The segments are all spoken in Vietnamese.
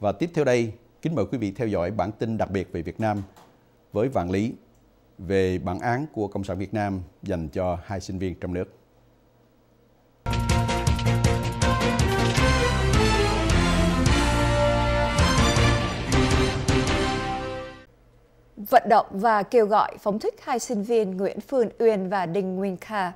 Và tiếp theo đây, kính mời quý vị theo dõi bản tin đặc biệt về Việt Nam với Vạn Lý về bản án của Cộng sản Việt Nam dành cho hai sinh viên trong nước. vận động và kêu gọi phóng thích hai sinh viên Nguyễn Phương Uyên và Đinh Nguyên Kha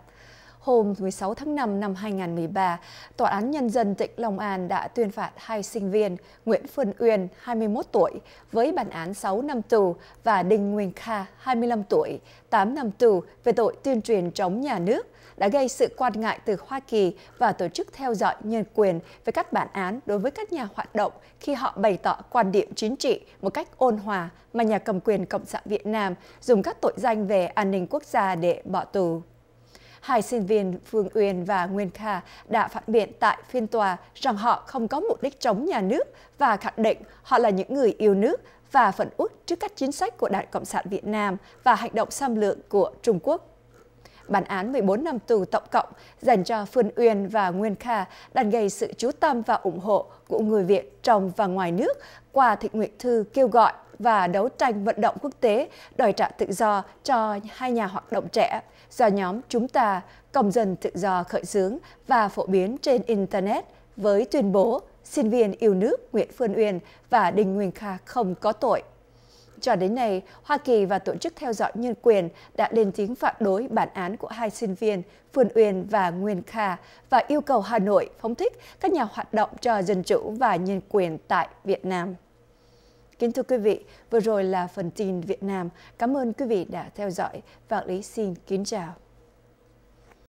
hôm 16 tháng 5 năm 2013, Tòa án Nhân dân tỉnh Long An đã tuyên phạt hai sinh viên Nguyễn Phương Uyên, 21 tuổi, với bản án 6 năm tù và Đinh Nguyên Kha, 25 tuổi, 8 năm tù về tội tuyên truyền chống nhà nước đã gây sự quan ngại từ Hoa Kỳ và tổ chức theo dõi nhân quyền về các bản án đối với các nhà hoạt động khi họ bày tỏ quan điểm chính trị một cách ôn hòa mà nhà cầm quyền Cộng sản Việt Nam dùng các tội danh về an ninh quốc gia để bỏ tù hai sinh viên Phương Uyên và Nguyên Kha đã phản biện tại phiên tòa rằng họ không có mục đích chống nhà nước và khẳng định họ là những người yêu nước và phẫn uất trước các chính sách của Đảng Cộng sản Việt Nam và hành động xâm lược của Trung Quốc. Bản án 14 năm tù tổng cộng dành cho Phương Uyên và Nguyên Kha đang gây sự chú tâm và ủng hộ của người Việt trong và ngoài nước qua thịnh nguyện thư kêu gọi và đấu tranh vận động quốc tế đòi trả tự do cho hai nhà hoạt động trẻ do nhóm Chúng ta, Công dân tự do khởi xướng và phổ biến trên Internet với tuyên bố sinh viên yêu nước Nguyễn Phương Uyên và Đinh Nguyên Kha không có tội. Cho đến nay, Hoa Kỳ và Tổ chức Theo dõi Nhân quyền đã lên tiếng phản đối bản án của hai sinh viên Phương Uyên và Nguyên Kha và yêu cầu Hà Nội phóng thích các nhà hoạt động cho dân chủ và nhân quyền tại Việt Nam. Kính thưa quý vị, vừa rồi là phần tin Việt Nam. Cảm ơn quý vị đã theo dõi. Vạn Lý xin kính chào.